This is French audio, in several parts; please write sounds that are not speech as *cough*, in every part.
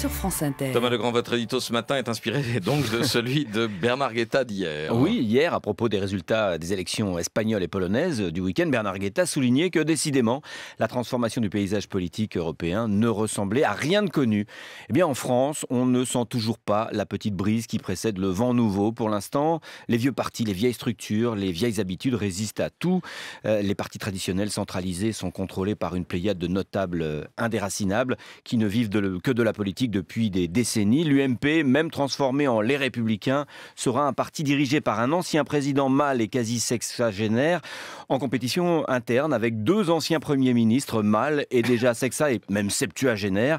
sur France Inter. Thomas Legrand, votre édito ce matin est inspiré *laughs* donc de celui de Bernard Guetta d'hier. Oui, hier, à propos des résultats des élections espagnoles et polonaises du week-end, Bernard Guetta soulignait que décidément, la transformation du paysage politique européen ne ressemblait à rien de connu. Eh bien, en France, on ne sent toujours pas la petite brise qui précède le vent nouveau. Pour l'instant, les vieux partis, les vieilles structures, les vieilles habitudes résistent à tout. Euh, les partis traditionnels centralisés sont contrôlés par une pléiade de notables indéracinables qui ne vivent que de la politique depuis des décennies, l'UMP, même transformée en Les Républicains, sera un parti dirigé par un ancien président mâle et quasi sexagénaire, en compétition interne avec deux anciens premiers ministres mâles et déjà sexa et même septuagénaire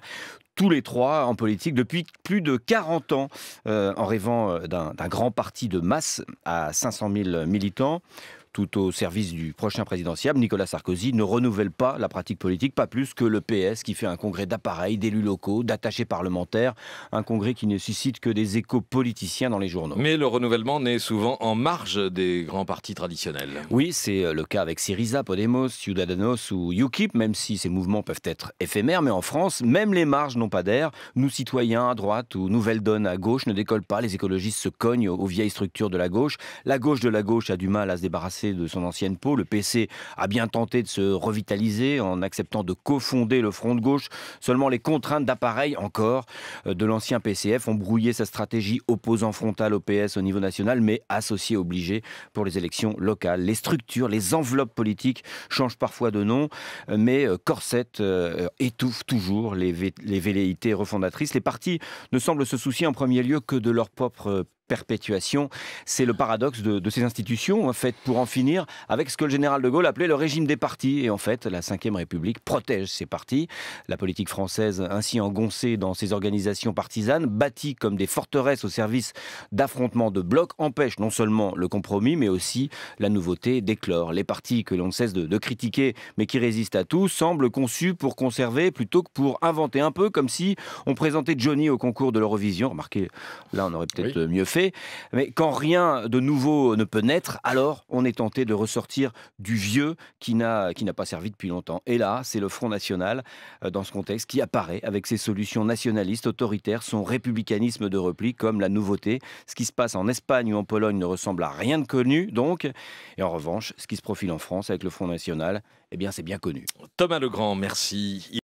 tous les trois en politique depuis plus de 40 ans, euh, en rêvant euh, d'un grand parti de masse à 500 000 militants tout au service du prochain présidentiel, Nicolas Sarkozy ne renouvelle pas la pratique politique, pas plus que le PS qui fait un congrès d'appareils, d'élus locaux, d'attachés parlementaires, un congrès qui ne suscite que des échos politiciens dans les journaux. Mais le renouvellement n'est souvent en marge des grands partis traditionnels. Oui, c'est euh, le cas avec Syriza, Podemos, Ciudadanos ou UKIP, même si ces mouvements peuvent être éphémères, mais en France, même les marges n'ont pas d'air. Nous, citoyens à droite ou nouvelles Donne à gauche, ne décollent pas, les écologistes se cognent aux vieilles structures de la gauche. La gauche de la gauche a du mal à se débarrasser de son ancienne peau. Le PC a bien tenté de se revitaliser en acceptant de cofonder le front de gauche. Seulement les contraintes d'appareil encore euh, de l'ancien PCF ont brouillé sa stratégie opposant frontal au PS au niveau national, mais associé obligé pour les élections locales. Les structures, les enveloppes politiques changent parfois de nom, euh, mais euh, Corsette étouffe toujours les, les velléités refondatrices. Les partis ne semblent se soucier en premier lieu que de leur propre perpétuation. C'est le paradoxe de, ces institutions, en fait, pour en finir avec ce que le général de Gaulle appelait le régime des partis. Et en fait, la Ve République protège ses partis. La politique française, ainsi engoncée dans ses organisations partisanes, bâtie comme des forteresses au service d'affrontements de blocs, empêche non seulement le compromis, mais aussi la nouveauté d'éclore. Les partis que l'on cesse de, critiquer, mais qui résistent à tout, semblent conçus pour conserver plutôt que pour inventer un peu, comme si on présentait Johnny au concours de l'Eurovision. Remarquez, là, on aurait peut-être mieux fait. Mais quand rien de nouveau ne peut naître, alors on est tenté de ressortir du vieux qui n'a pas servi depuis longtemps. Et là, c'est le Front National, euh, dans ce contexte, qui apparaît avec ses solutions nationalistes, autoritaires, son républicanisme de repli comme la nouveauté. Ce qui se passe en Espagne ou en Pologne ne ressemble à rien de connu, donc. Et en revanche, ce qui se profile en France avec le Front National, eh bien, c'est bien connu. Thomas Legrand, merci.